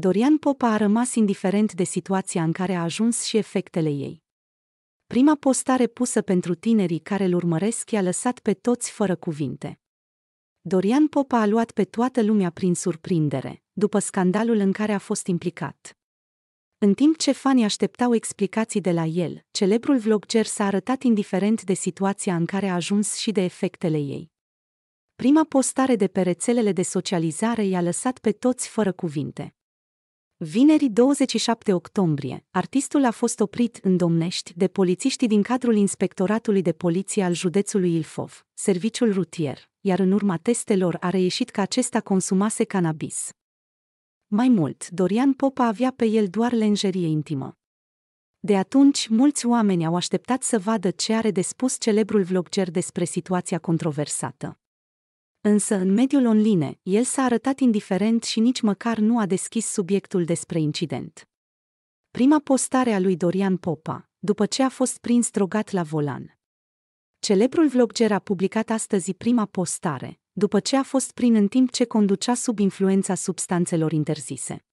Dorian Popa a rămas indiferent de situația în care a ajuns și efectele ei. Prima postare pusă pentru tinerii care îl urmăresc i-a lăsat pe toți fără cuvinte. Dorian Popa a luat pe toată lumea prin surprindere, după scandalul în care a fost implicat. În timp ce fanii așteptau explicații de la el, celebrul vlogger s-a arătat indiferent de situația în care a ajuns și de efectele ei. Prima postare de pe rețelele de socializare i-a lăsat pe toți fără cuvinte. Vineri 27 octombrie, artistul a fost oprit în Domnești de polițiștii din cadrul Inspectoratului de Poliție al județului Ilfov, serviciul rutier, iar în urma testelor a reieșit că acesta consumase cannabis. Mai mult, Dorian Popa avea pe el doar lenjerie intimă. De atunci, mulți oameni au așteptat să vadă ce are de spus celebrul vlogger despre situația controversată. Însă în mediul online, el s-a arătat indiferent și nici măcar nu a deschis subiectul despre incident. Prima postare a lui Dorian Popa, după ce a fost prins drogat la volan. Celebrul vlogger a publicat astăzi prima postare, după ce a fost prin în timp ce conducea sub influența substanțelor interzise.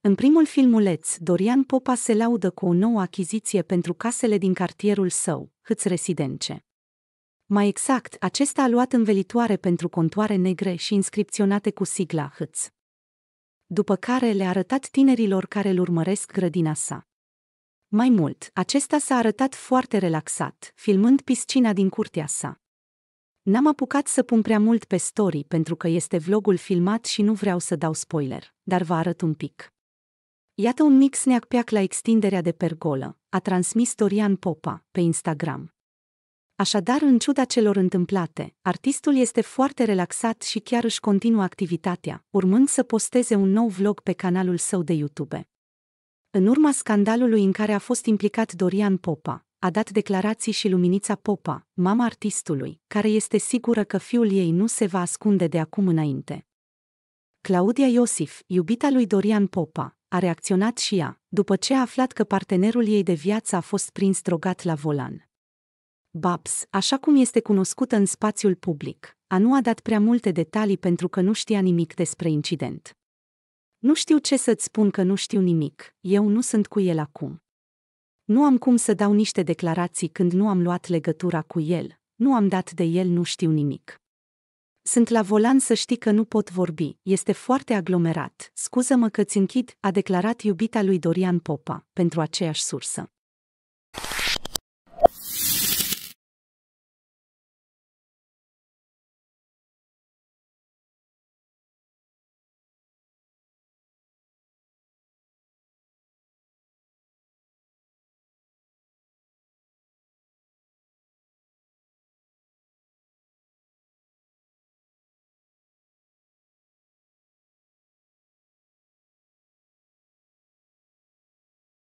În primul filmuleț, Dorian Popa se laudă cu o nouă achiziție pentru casele din cartierul său, Hâț Residence. Mai exact, acesta a luat învelitoare pentru contoare negre și inscripționate cu sigla Hâț. După care le-a arătat tinerilor care îl urmăresc grădina sa. Mai mult, acesta s-a arătat foarte relaxat, filmând piscina din curtea sa. N-am apucat să pun prea mult pe story pentru că este vlogul filmat și nu vreau să dau spoiler, dar vă arăt un pic. Iată un mix neacpeac la extinderea de pergolă, a transmis Torian Popa pe Instagram. Așadar, în ciuda celor întâmplate, artistul este foarte relaxat și chiar își continuă activitatea, urmând să posteze un nou vlog pe canalul său de YouTube. În urma scandalului în care a fost implicat Dorian Popa, a dat declarații și Luminița Popa, mama artistului, care este sigură că fiul ei nu se va ascunde de acum înainte. Claudia Iosif, iubita lui Dorian Popa, a reacționat și ea, după ce a aflat că partenerul ei de viață a fost prins drogat la volan. Babs, așa cum este cunoscută în spațiul public, a nu a dat prea multe detalii pentru că nu știa nimic despre incident. Nu știu ce să-ți spun că nu știu nimic, eu nu sunt cu el acum. Nu am cum să dau niște declarații când nu am luat legătura cu el, nu am dat de el, nu știu nimic. Sunt la volan să știi că nu pot vorbi, este foarte aglomerat, scuză-mă că-ți închid, a declarat iubita lui Dorian Popa, pentru aceeași sursă.